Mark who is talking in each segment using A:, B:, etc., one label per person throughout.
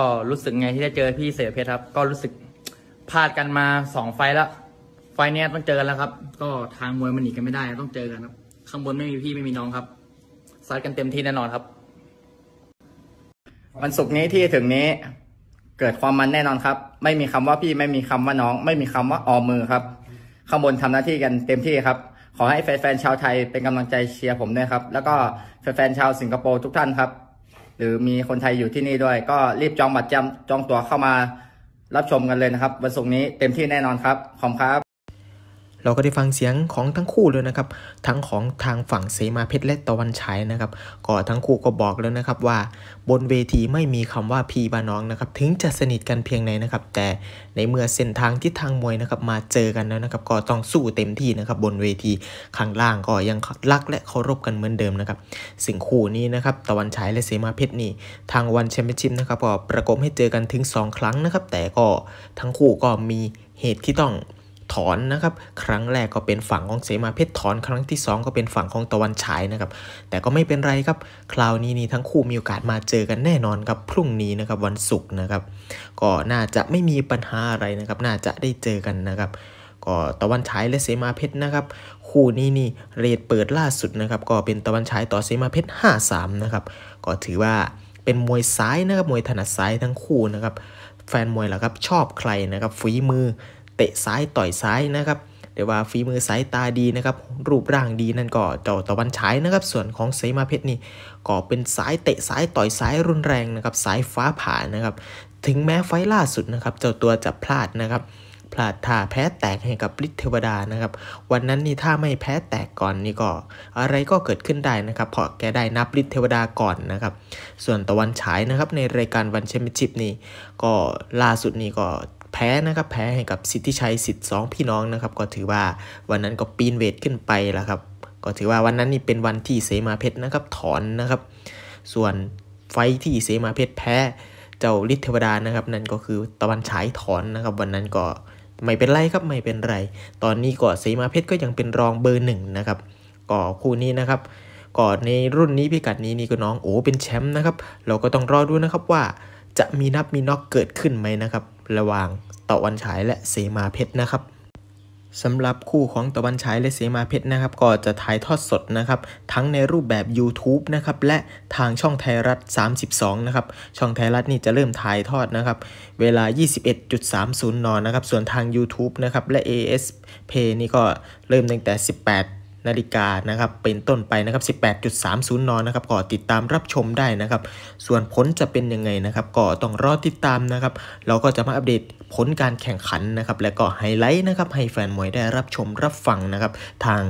A: ก็รู้สึกไงที่ได้เจอพี่เสือเพชรครับก็รู้สึกพลาดกันมาสองไฟแล้ว ไฟเนี้ยต้องเจอกันแล้วครับ ก็ทางมวยมันหนีกันไม่ได้ต้องเจอกันครับข้างบนไม่มีพี่ไม่มีน้องครับซัดกันเต็มที่แน่นอนครับ วันศุกร์นี้ที่ถึงนี้ เกิดความมันแน่นอนครับ ไม่มีคำว่าพี่ไม่มีคำว่าน้อง ไม่มีคำว่าออมือครับข้างบนทำหน้าที่กันเต็มที่ครับขอให้แฟนๆชาวไทยเป็นกำลังใจเชียร์ผมด้วยครับ แล้วก็แฟนๆชาวสิงคโปร์ทุกท่านครับหรือมีคนไทยอยู่ที่นี่ด้วยก็รีบจองบัตรจำจองตั๋วเข้ามารับชมกันเลยนะครับ วันศุกร์นี้เต็มที่แน่นอนครับขอบครับ
B: เราก็ได้ฟังเสียงของทั้งคู่เลยนะครับ ทั้งของทางฝั่งเสมาเพชร และตะวันฉายนะครับ ก็ทั้งคู่ก็บอกแล้วนะครับว่าบนเวทีไม่มีคำว่าพี่บาน้องนะครับ ถึงจะสนิทกันเพียงไหนนะครับ แต่ในเมื่อเส้นทางทิศทางมวยนะครับมาเจอกันแล้วนะครับ ก็ต้องสู้เต็มที่นะครับบนเวทีข้างล่างก็ยังรักและเคารพกันเหมือนเดิมนะครับ สิ่งคู่นี้นะครับ ตะวันฉายและเสมาเพชรนี่ ทางวันแชมเปี้ยนชิพนะครับก็ประกบให้เจอกันถึง 2 ครั้งนะครับ แต่ก็ทั้งคู่ก็มีเหตุที่ต้องถอนนะครับครั้งแรกก็เป็นฝั่งของเสมาเพชรถอน ครั้งที่ 2 ก็เป็นฝั่งของตะวันฉายนะครับแต่ก็ไม่เป็นไรครับคราวนี้นี่ทั้งคู่มีโอกาสมาเจอกันแน่นอนครับพรุ่งนี้นะครับวันศุกร์นะครับก็น่าจะไม่มีปัญหาอะไรนะครับ น่าจะได้เจอกันนะครับก็ตะวันฉายและเสมาเพชรนะครับคู่นี้นี่เรทเปิดล่าสุดนะครับก็เป็นตะวันฉายต่อเสมาเพชร5-3นะครับก็ถือว่าเป็นมวยซ้ายนะครับมวยถนัดซ้ายทั้งคู่นะครับแฟนมวยและครับชอบใครนะครับฝีมือเตะซ้ายต่อยซ้าย นะครับเดี๋ยวว่าฝีมือสายตา ดี นะครับ รูป ร่าง ดี นั่นก็เจ้าตะวันฉาย นะครับ ส่วน ของเสมาเพชรนี่ ก็ เป็น สายเตะสายต่อยสาย รุนแรง นะครับ สายฟ้าผ่า นะครับ ถึงแม้ไฟล่าสุด นะครับ เจ้าตัวจะพลาด นะ ครับ พลาด ท่า แพ้แตกให้กับฤทธิ์เทวดา นะครับ วันนั้นนี่ถ้าไม่แพ้แตกก่อนนี่ก็อะไรก็เกิดขึ้นได้นะครับ เพราะแกได้นับฤทธิ์เทวดาก่อนนะครับ ส่วนตะวันฉายนะครับในรายการวันแชมเปี้ยนชิพนี่ก็ล่าสุดนี่ก็แพ้นะครับแพ้ให้กับสิทธิชัยสิทธิสองพี่น้องนะครับ ก็ถือว่าวันนั้นก็ปีนเวทขึ้นไปแล้วครับ ก็ถือว่าวันนั้นนี่เป็นวันที่เสมาเพชรนะครับ ถอนนะครับ ส่วนไฟที่เสมาเพชรแพ้เจ้าฤทธิเทวดานะครับ นั่นก็คือตะวันฉายถอนนะครับ วันนั้นก็ไม่เป็นไรครับไม่เป็นไรตอนนี้ก็เสมาเพชรก็ยังเป็นรองเบอร์หนึ่งนะครับก็คู่นี้นะครับก่อนในรุ่นนี้พิกัดนี้นี่ก็น้องโอ้เป็นแชมป์นะครับเราก็ต้องรอดูนะครับว่าจะมีนับมีน็อกเกิดขึ้นไหมนะครับระหว่าง ตะวันฉายและเสมาเพชรนะครับสำหรับคู่ของตะวันฉายและเสมาเพชรนะครับก็จะถ่ายทอดสดนะครับทั้งในรูปแบบ YouTube นะครับและทางช่องไทยรัฐ 32นะครับช่องไทยรัฐนี่จะเริ่มถ่ายทอดนะครับเวลา 21.30นนะครับส่วนทาง YouTube นะครับและ AS p นี่ก็เริ่มตั้งแต่ 18นาฬิกานะครับเป็นต้นไปนะครับ 18.30 น นะครับก็ติดตามรับชมได้นะครับ ส่วนผลจะเป็นยังไงนะครับก็ต้องรอติดตามนะครับ เราก็จะมาอัปเดตผลการแข่งขันนะครับ และก็ไฮไลท์นะครับให้แฟนมวยได้รับชมรับฟังนะครับทาง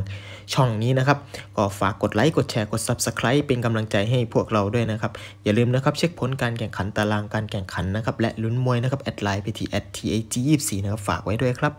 B: ช่องนี้นะครับ ก็ฝากกดไลค์กดแชร์กด Subscribe เป็นกำลังใจให้พวกเราด้วยนะครับ อย่าลืมนะครับ เช็คผลการแข่งขันตารางการแข่งขันนะครับ และลุ้นมวยนะครับแอดไลน์ไปที่ t a g 24นะครับฝากไว้ด้วยครับ